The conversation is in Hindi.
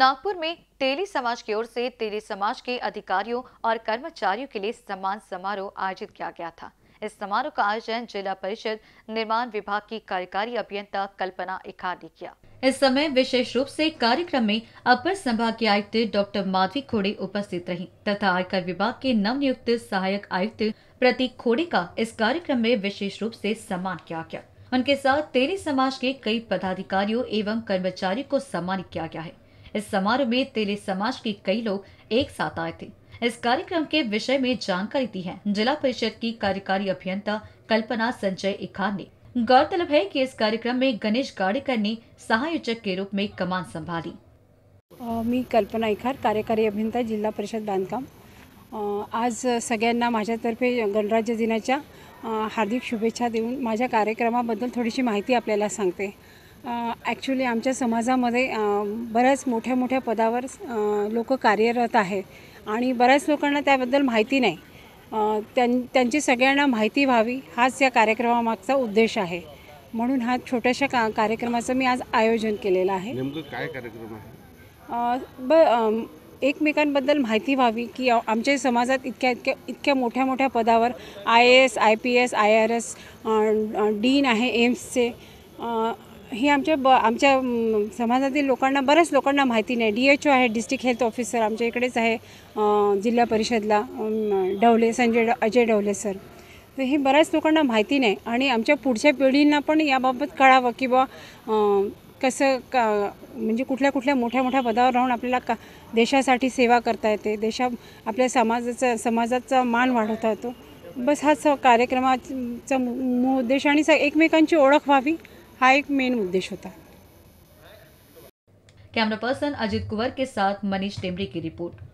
नागपुर में तेली समाज की ओर से तेली समाज के अधिकारियों और कर्मचारियों के लिए सम्मान समारोह आयोजित किया गया था इस समारोह का आयोजन जिला परिषद निर्माण विभाग की कार्यकारी अभियंता कल्पना इखार ने किया इस समय विशेष रूप से कार्यक्रम में अपर संभागीय आयुक्त डॉक्टर माधवी खोड़े उपस्थित रही तथा आयकर विभाग के नव नियुक्त सहायक आयुक्त प्रतीक खोड़े का इस कार्यक्रम में विशेष रूप से सम्मान किया गया उनके साथ तेरी समाज के कई पदाधिकारियों एवं कर्मचारियों को सम्मानित किया गया है इस समारोह में तेले समाज के कई लोग एक साथ आए थे इस कार्यक्रम के विषय में जानकारी दी है जिला परिषद की कार्यकारी अभियंता कल्पना संजय इखान ने गौरतलब है कि इस कार्यक्रम में गणेश गाड़ेकर ने सहायोजक के रूप में कमान संभाली मी कल्पना इखार कार्यकारी अभियंता जिल्हा परिषद बांधकाम आज सगळ्यांना माझ्यातर्फे गणराज्य दिनाच्या हार्दिक शुभेच्छा देऊन माझ्या कार्यक्रमाबद्दल थोडीशी माहिती आपल्याला सांगते ॲक्च्युली आमच्या समाजामध्ये बऱ्याच मोठ्या मोठ्या पदावर लोक कार्यरत आहे आणि बऱ्याच लोकांना त्याबद्दल माहिती नाही त्यां त्यांची सगळ्यांना माहिती व्हावी हाच या कार्यक्रमामागचा उद्देश आहे म्हणून हा छोट्याशा का कार्यक्रमाचं मी आज आयोजन केलेलं आहे काय कार्यक्रम आहे ब एकमेकांबद्दल माहिती व्हावी की आमच्या समाजात इतक्या इतक्या इतक्या मोठ्या मोठ्या पदावर I A S I P S I R S dean आहे एम्सचे हे आमच्या ब आमच्या समाजातील लोकांना बऱ्याच लोकांना माहिती नाही डी एच ओ आहे डिस्ट्रिक्ट हेल्थ ऑफिसर आमच्या इकडेच आहे जिल्हा परिषदला डवले संजय अजय डवले सर तर हे बऱ्याच लोकांना माहिती नाही आणि आमच्या पुढच्या पिढींना पण याबाबत कळावं की बा कसं का म्हणजे कुठल्या कुठल्या मोठ्या मोठ्या पदावर राहून आपल्याला का देशासाठी सेवा करता येते देशा आपल्या समाजाचा समाजाचा मान वाढवता येतो बस हाच कार्यक्रमाचा मु उद्देश आणि एकमेकांची ओळख व्हावी हा एक मेन उद्देश होता कैमरा पर्सन अजित कुंवर के साथ मनीष टेमरी की रिपोर्ट